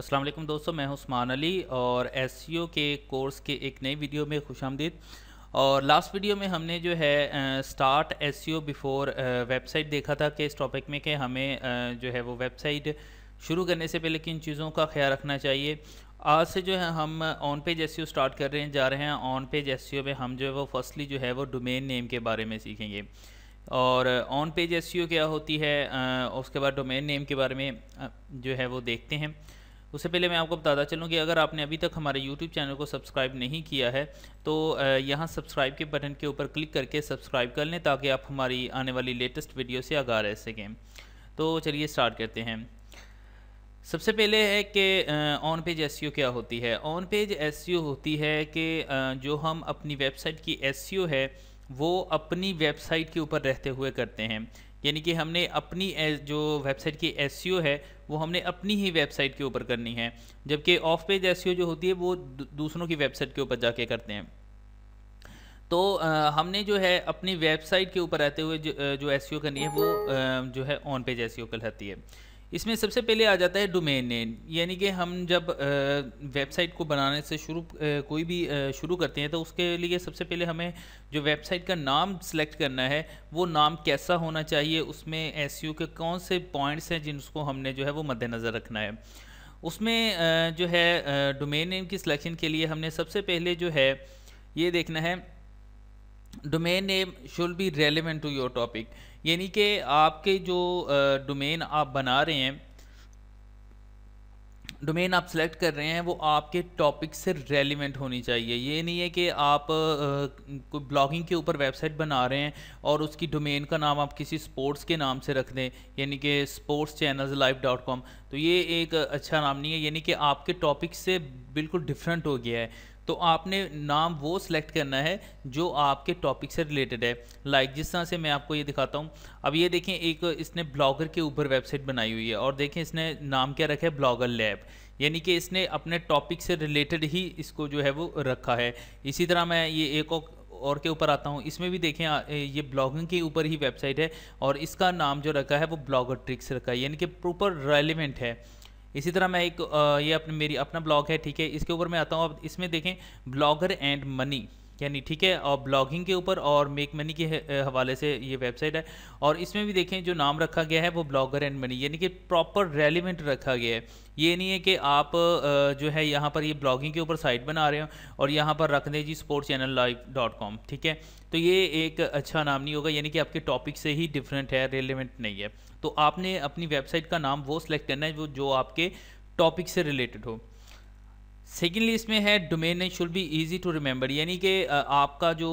अस्सलाम वालेकुम दोस्तों मैं उस्मान अली और एस e के कोर्स के एक नए वीडियो में खुश आमदीद और लास्ट वीडियो में हमने जो है स्टार्ट एस बिफ़ोर वेबसाइट देखा था कि इस टॉपिक में कि हमें जो है वो वेबसाइट शुरू करने से पहले किन चीज़ों का ख्याल रखना चाहिए आज से जो है हम ऑन पेज एस स्टार्ट कर रहे हैं जा रहे हैं ऑन पेज एस में हम जो है वो फर्स्टली जो है वो डोमेन नेम के बारे में सीखेंगे और ऑन पेज एस क्या होती है उसके बाद डोमेन नेम के बारे में जो है वो देखते हैं उससे पहले मैं आपको बताता चलूँ कि अगर आपने अभी तक हमारे YouTube चैनल को सब्सक्राइब नहीं किया है तो यहाँ सब्सक्राइब के बटन के ऊपर क्लिक करके सब्सक्राइब कर लें ताकि आप हमारी आने वाली लेटेस्ट वीडियो से आगा रह सकें तो चलिए स्टार्ट करते हैं सबसे पहले है कि ऑन पेज एस क्या होती है ऑन पेज एस होती है कि जो हम अपनी वेबसाइट की एस e है वो अपनी वेबसाइट के ऊपर रहते हुए करते हैं यानी कि हमने अपनी जो वेबसाइट की एस e है वो हमने अपनी ही वेबसाइट के ऊपर करनी है जबकि ऑफ पेज एस जो होती है वो दूसरों की वेबसाइट के ऊपर जाके करते हैं तो आ, हमने जो है अपनी वेबसाइट के ऊपर रहते हुए जो, एस e करनी है वो आ, जो है ऑन पेज एस ओ है इसमें सबसे पहले आ जाता है डोमेन नेम यानी कि हम जब वेबसाइट को बनाने से शुरू कोई भी शुरू करते हैं तो उसके लिए सबसे पहले हमें जो वेबसाइट का नाम सेलेक्ट करना है वो नाम कैसा होना चाहिए उसमें एस e के कौन से पॉइंट्स हैं जिनको हमने जो है वो मद्देनज़र रखना है उसमें जो है डोमेन नेम की सिलेक्शन के लिए हमने सबसे पहले जो है ये देखना है domain name should be relevant to your topic यानी कि आपके जो डोमेन आप बना रहे हैं डोमेन आप सेलेक्ट कर रहे हैं वो आपके टॉपिक से रेलिवेंट होनी चाहिए ये नहीं है कि आप कोई ब्लॉगिंग के ऊपर वेबसाइट बना रहे हैं और उसकी डोमेन का नाम आप किसी स्पोर्ट्स के नाम से रख दें यानी कि sports channels live dot com तो ये एक अच्छा नाम नहीं है यानी कि आपके टॉपिक से बिल्कुल डिफरेंट हो गया है तो आपने नाम वो सिलेक्ट करना है जो आपके टॉपिक से रिलेटेड है लाइक like जिस तरह से मैं आपको ये दिखाता हूँ अब ये देखें एक इसने ब्लॉगर के ऊपर वेबसाइट बनाई हुई है और देखें इसने नाम क्या रखा है ब्लॉगर लैब यानी कि इसने अपने टॉपिक से रिलेटेड ही इसको जो है वो रखा है इसी तरह मैं ये एक और के ऊपर आता हूँ इसमें भी देखें ये ब्लॉगिंग के ऊपर ही वेबसाइट है और इसका नाम जो रखा है वो ब्लॉगर ट्रिक्स रखा है यानी कि प्रॉपर रेलिवेंट है इसी तरह मैं एक ये अपने मेरी अपना ब्लॉग है ठीक है इसके ऊपर मैं आता हूँ अब इसमें देखें ब्लॉगर एंड मनी यानी ठीक है और ब्लॉगिंग के ऊपर और मेक मनी के हवाले से ये वेबसाइट है और इसमें भी देखें जो नाम रखा गया है वो ब्लॉगर एंड मनी यानी कि प्रॉपर रेलिवेंट रखा गया है ये नहीं है कि आप जो है यहाँ पर ये ब्लॉगिंग के ऊपर साइट बना रहे हो और यहाँ पर रख दें जी sports channel live dot com ठीक है तो ये एक अच्छा नाम नहीं होगा यानी कि आपके टॉपिक से ही डिफरेंट है रेलिवेंट नहीं है तो आपने अपनी वेबसाइट का नाम वो सिलेक्ट करना है जो जो आपके टॉपिक से रिलेटेड हो सेकेंडली इसमें है domain name should be easy to remember यानी कि आपका जो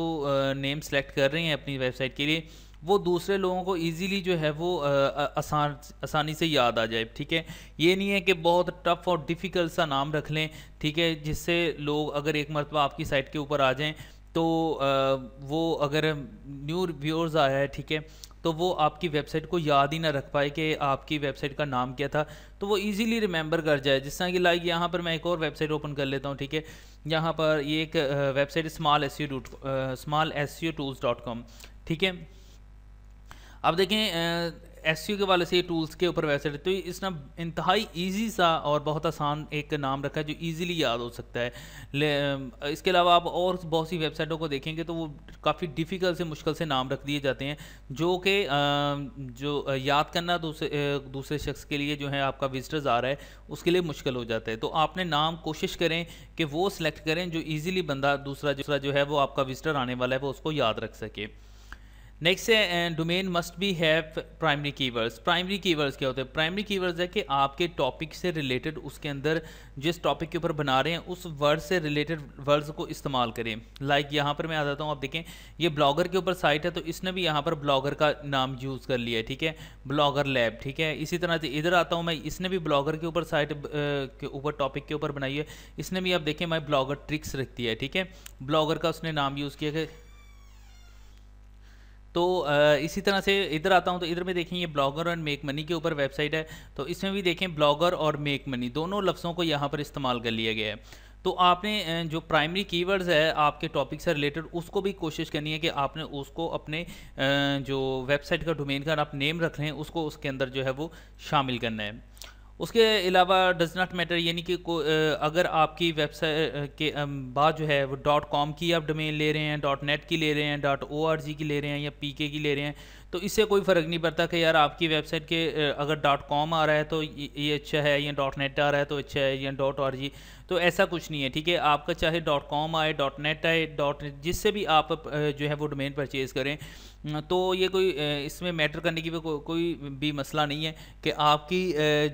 नेम सेलेक्ट कर रहे हैं अपनी वेबसाइट के लिए वो दूसरे लोगों को इजीली जो है वो आसान आसानी से याद आ जाए ठीक है ये नहीं है कि बहुत टफ़ और डिफ़िकल्ट सा नाम रख लें ठीक है जिससे लोग अगर एक मरतबा आपकी साइट के ऊपर आ जाएँ तो आ, वो अगर न्यू व्यूअर्स आया है ठीक है तो वो आपकी वेबसाइट को याद ही ना रख पाए कि आपकी वेबसाइट का नाम क्या था तो वो इजीली रिमेंबर कर जाए जिस तरह की लाइक यहाँ पर मैं एक और वेबसाइट ओपन कर लेता हूँ ठीक है यहाँ पर ये एक website small S U small S U tools dot com ठीक है अब देखें एस के वाले से टूल्स के ऊपर वेबसाइट तो इसने इंतहाई ईजी सा और बहुत आसान एक नाम रखा है जो ईजिली याद हो सकता है इसके अलावा आप और बहुत सी वेबसाइटों को देखेंगे तो वो काफ़ी डिफ़िकल्ट से मुश्किल से नाम रख दिए जाते हैं जो कि जो याद करना दूसरे दूसरे शख्स के लिए जो है आपका विजिटर्स आ रहा है उसके लिए मुश्किल हो जाता है तो आपने नाम कोशिश करें कि वो सिलेक्ट करें जो ईजिली बंदा दूसरा दूसरा जो है वो आपका विजिटर आने वाला है वो उसको याद रख सके नेक्स्ट है domain must be have primary keywords primary keywords क्या होते हैं प्राइमरी कीवर्ड्स है कि आपके टॉपिक से रिलेटेड उसके अंदर जिस टॉपिक के ऊपर बना रहे हैं उस वर्ड से रिलेटेड वर्ड्स को इस्तेमाल करें लाइक like यहाँ पर मैं आ जाता हूँ आप देखें ये ब्लॉगर के ऊपर साइट है तो इसने भी यहाँ पर ब्लॉगर का नाम यूज़ कर लिया है ठीक है ब्लॉगर लैब ठीक है इसी तरह से इधर आता हूँ मैं इसने भी ब्लॉगर के ऊपर साइट के ऊपर टॉपिक के ऊपर बनाई है इसने भी आप देखें मैं ब्लॉगर ट्रिक्स रखती है ठीक है ब्लॉगर का उसने नाम यूज़ किया कि तो इसी तरह से इधर आता हूँ तो इधर में देखें ये ब्लॉगर और मेक मनी के ऊपर वेबसाइट है तो इसमें भी देखें ब्लॉगर और मेक मनी दोनों लफ्ज़ों को यहाँ पर इस्तेमाल कर लिया गया है तो आपने जो प्राइमरी कीवर्ड्स है आपके टॉपिक से रिलेटेड उसको भी कोशिश करनी है कि आपने उसको अपने जो वेबसाइट का डोमेन का आप नेम रख लें उसको उसके अंदर जो है वो शामिल करना है उसके अलावा डज नॉट मैटर यानी कि अगर आपकी वेबसाइट के बाद जो है वो डॉट कॉम की आप डोमेन ले रहे हैं डॉट नेट की ले रहे हैं डॉट ओ आर जी की ले रहे हैं या पी के की ले रहे हैं तो इससे कोई फ़र्क नहीं पड़ता कि यार आपकी वेबसाइट के अगर डॉट कॉम आ रहा है तो ये अच्छा है या डॉट नेट आ रहा है तो अच्छा है या डॉट और जी तो ऐसा कुछ नहीं है ठीक है आपका चाहे डॉट कॉम आए डॉट नेट आए डॉट जिससे भी आप जो है वो डोमेन परचेज़ करें तो ये कोई इसमें मैटर करने की भी को, कोई भी मसला नहीं है कि आपकी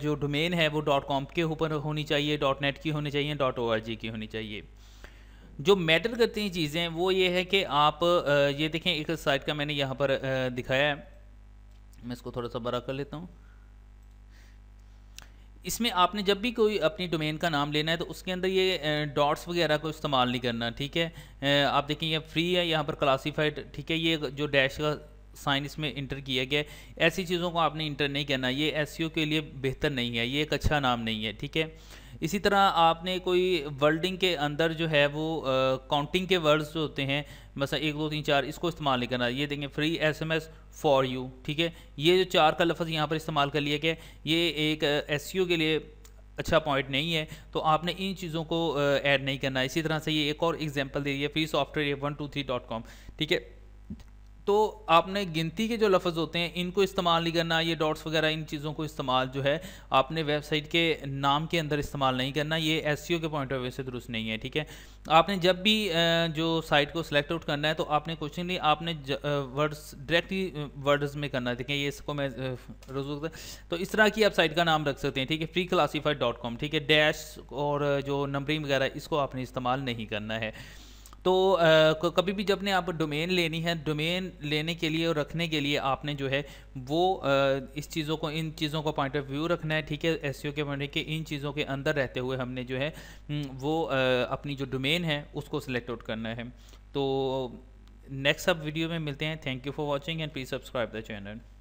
जो डोमेन है वो डॉट कॉम के ऊपर होनी चाहिए डॉट नेट की होनी चाहिए डॉट ओ आर जी की होनी चाहिए जो मैटर करती हैं चीज़ें वो ये है कि आप ये देखें एक साइड का मैंने यहाँ पर दिखाया है मैं इसको थोड़ा सा बड़ा कर लेता हूँ इसमें आपने जब भी कोई अपनी डोमेन का नाम लेना है तो उसके अंदर ये डॉट्स वगैरह को इस्तेमाल नहीं करना ठीक है आप देखें ये फ्री है यहाँ पर क्लासीफाइड ठीक है ये जो डैश का साइन इसमें इंटर किया गया ऐसी चीज़ों को आपने इंटर नहीं करना ये एस e के लिए बेहतर नहीं है ये एक अच्छा नाम नहीं है ठीक है इसी तरह आपने कोई वर्डिंग के अंदर जो है वो काउंटिंग के वर्ड्स जो होते हैं मसला एक दो तीन चार इसको इस्तेमाल नहीं करना ये देखें free S M S for you ठीक है ये जो चार का लफ्ज़ यहाँ पर इस्तेमाल कर लिया गया ये एक एस uh, के लिए अच्छा पॉइंट नहीं है तो आपने इन चीज़ों को ऐड नहीं करना इसी तरह से ये एक और एग्जाम्पल दे रही है free software one two three dot com ठीक है तो आपने गिनती के जो लफ्ज़ होते हैं इनको इस्तेमाल नहीं करना ये डॉट्स वगैरह इन चीज़ों को इस्तेमाल जो है आपने वेबसाइट के नाम के अंदर इस्तेमाल नहीं करना ये एस e के पॉइंट ऑफ व्यू से दुरुस्त नहीं है ठीक है आपने जब भी जो साइट को सिलेक्ट आउट करना है तो आपने क्वेश्चन नहीं आपने वर्ड्स डायरेक्टली वर्ड्स में करना देखें ठीक है ये इसको मैं रोज तो इस तरह की आप साइट का नाम रख सकते हैं ठीक है फ्री क्लासीफाइड डॉट कॉम ठीक है डैश और जो नंबरिंग वगैरह इसको आपने इस्तेमाल नहीं करना है तो आ, कभी भी जब ने आप डोमेन लेनी है डोमेन लेने के लिए और रखने के लिए आपने जो है वो आ, इस चीज़ों को इन चीज़ों को पॉइंट ऑफ व्यू रखना है ठीक है एस के पॉइंट के इन चीज़ों के अंदर रहते हुए हमने जो है वो आ, अपनी जो डोमेन है उसको सिलेक्ट आउट करना है तो नेक्स्ट सब वीडियो में मिलते हैं thank you for watching and please subscribe the channel